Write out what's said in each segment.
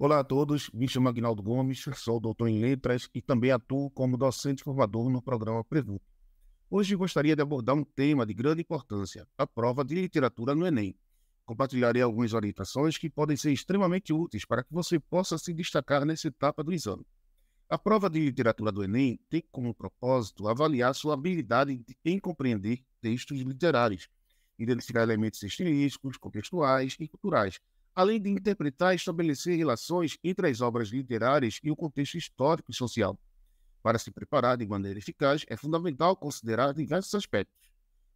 Olá a todos, me chamo Agnaldo Gomes, sou doutor em letras e também atuo como docente formador no programa Prevu. Hoje gostaria de abordar um tema de grande importância, a prova de literatura no Enem. Compartilharei algumas orientações que podem ser extremamente úteis para que você possa se destacar nessa etapa do exame. A prova de literatura do Enem tem como propósito avaliar sua habilidade em compreender textos literários, identificar elementos estilísticos, contextuais e culturais, além de interpretar e estabelecer relações entre as obras literárias e o contexto histórico e social. Para se preparar de maneira eficaz, é fundamental considerar diversos aspectos.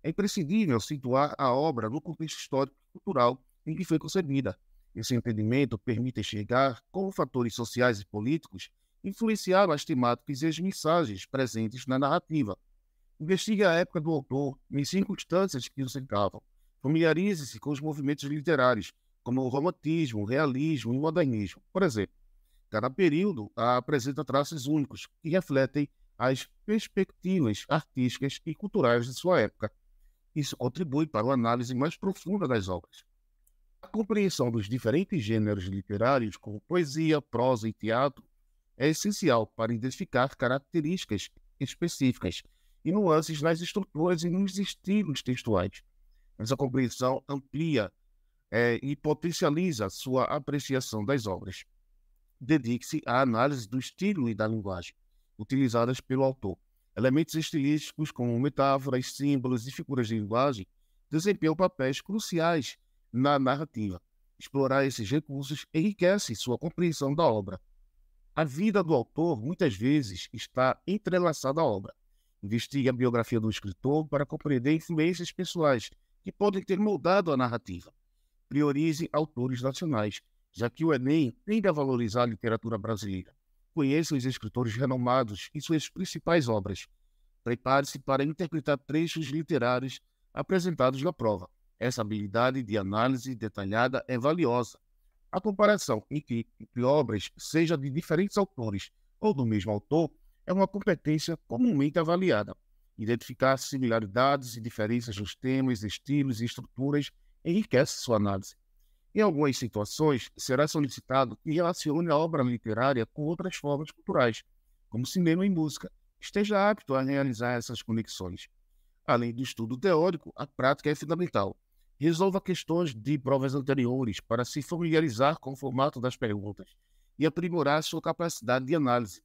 É imprescindível situar a obra no contexto histórico e cultural em que foi concebida. Esse entendimento permite enxergar como fatores sociais e políticos influenciaram as temáticas e as mensagens presentes na narrativa. Investigue a época do autor e as circunstâncias que o cercavam. Familiarize-se com os movimentos literários, como o romantismo, o realismo e o modernismo. Por exemplo, cada período apresenta traços únicos que refletem as perspectivas artísticas e culturais de sua época. Isso contribui para uma análise mais profunda das obras. A compreensão dos diferentes gêneros literários, como poesia, prosa e teatro, é essencial para identificar características específicas e nuances nas estruturas e nos estilos textuais. Essa compreensão amplia é, eh, e potencializa sua apreciação das obras. Dedique-se à análise do estilo e da linguagem utilizadas pelo autor. Elementos estilísticos, como metáforas, símbolos e figuras de linguagem, desempenham papéis cruciais na narrativa. Explorar esses recursos enriquece sua compreensão da obra. A vida do autor muitas vezes está entrelaçada à obra. Investigue a biografia do escritor para compreender influências pessoais que podem ter moldado a narrativa priorize autores nacionais, já que o Enem tende a valorizar a literatura brasileira. Conheça os escritores renomados e suas principais obras. Prepare-se para interpretar trechos literários apresentados na prova. Essa habilidade de análise detalhada é valiosa. A comparação entre, entre obras, seja de diferentes autores ou do mesmo autor, é uma competência comumente avaliada. Identificar similaridades e diferenças nos temas, estilos e estruturas enriquece sua análise. Em algumas situações, será solicitado que relacione a obra literária com outras formas culturais, como cinema e música, esteja apto a realizar essas conexões. Além do estudo teórico, a prática é fundamental. Resolva questões de provas anteriores para se familiarizar com o formato das perguntas e aprimorar sua capacidade de análise.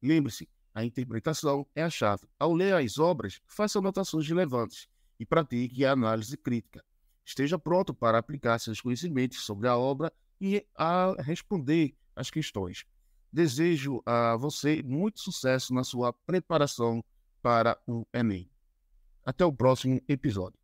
Lembre-se, a interpretação é a chave. Ao ler as obras, faça anotações relevantes e pratique a análise crítica esteja pronto para aplicar seus conhecimentos sobre a obra e a responder às questões. Desejo a você muito sucesso na sua preparação para o Enem. Até o próximo episódio.